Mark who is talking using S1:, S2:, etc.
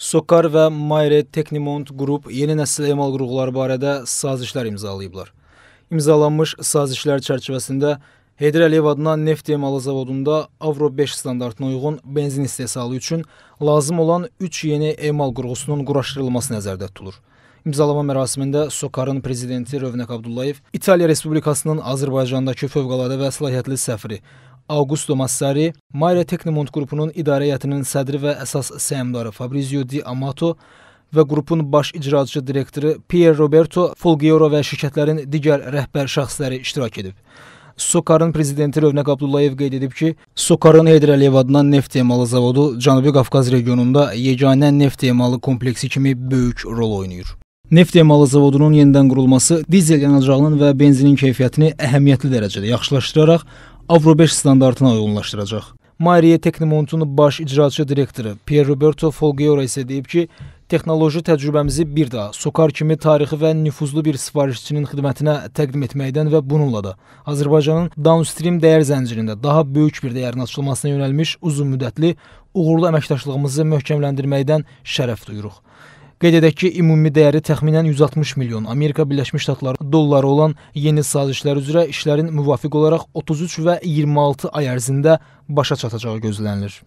S1: Sokar və Mayre Teknimont qrup yeni nəsil emal qurğuları barədə sazişlər imzalayıblar. İmzalanmış sazişlər çərçivəsində Heydər Əliyev adına neft emalı zavodunda Avro 5 standartına uyğun benzin istehsalı üçün lazım olan 3 yeni emal qurğusunun quraşdırılması nəzərdə tutulur. İmzalama mərasimində Sokarın prezidenti Rövnək Abdullayev, İtaliya Respublikasının Azərbaycandakı fövqəladə və səlahiyyətli səfiri Augusto Massari, Maria Teknomont qrupunun idarə heyətinin sədri və əsas səhmdarı Fabrizio Di Amato və qrupun baş icraçı direktoru Pier Roberto Fulgiero və şirkətlərin digər rəhbər şəxsləri iştirak edib. Sokarın prezidenti Rövnək Abdullayev qeyd edib ki, Sokarın Heydər Əliyev adından neft emalı zavodu Cənubi Qafqaz regionunda yeganə neft emalı kompleksi kimi böyük rol oynayır. Neft emalı zavodunun yenidən qurulması dizel yanacağının və benzinin keyfiyyətini əhəmiyyətli dərəcədə yaxşılaşdıraraq Avro 5 standartına uyğunlaşdıracaq. Mariya Texnimontun baş icraçı direktoru Pier Roberto Folgiora isə deyib ki, texnoloji təcrübəmizi bir daha Sokar kimi tarixi və nüfuzlu bir sifarişçinin xidmətinə təqdim etməkdən və bununla da Azərbaycanın downstream dəyər zəncirində daha böyük bir dəyərin açılmasına yönəlmiş uzunmüddətli uğurlu əməkdaşlığımızı möhkəmləndirməkdən şərəf duyuruq. Qeyd edək ki, ümumi dəyəri təxminən 160 milyon Amerika Birləşmiş Ştatları dolları olan yeni sazişlər üzrə işlərin müvafiq olaraq 33 və 26 ay ərzində başa çatacağı gözlənilir.